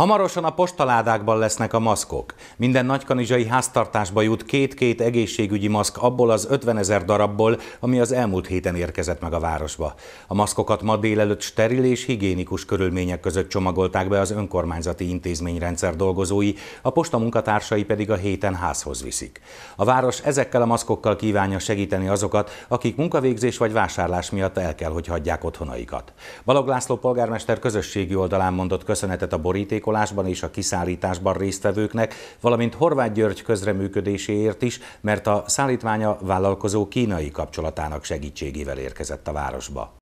Hamarosan a postaládákban lesznek a maszkok. Minden nagykanizsai háztartásba jut két-két egészségügyi maszk abból az 50 ezer darabból, ami az elmúlt héten érkezett meg a városba. A maszkokat ma délelőtt steril és higiénikus körülmények között csomagolták be az önkormányzati intézményrendszer dolgozói, a posta munkatársai pedig a héten házhoz viszik. A város ezekkel a maszkokkal kívánja segíteni azokat, akik munkavégzés vagy vásárlás miatt el kell, hogy hagyják otthonaikat. Balog László polgármester közösségi oldalán mondott köszönetet a borítékot, parkolásban és a kiszállításban résztvevőknek, valamint Horváth György közreműködéséért is, mert a szállítványa vállalkozó kínai kapcsolatának segítségével érkezett a városba.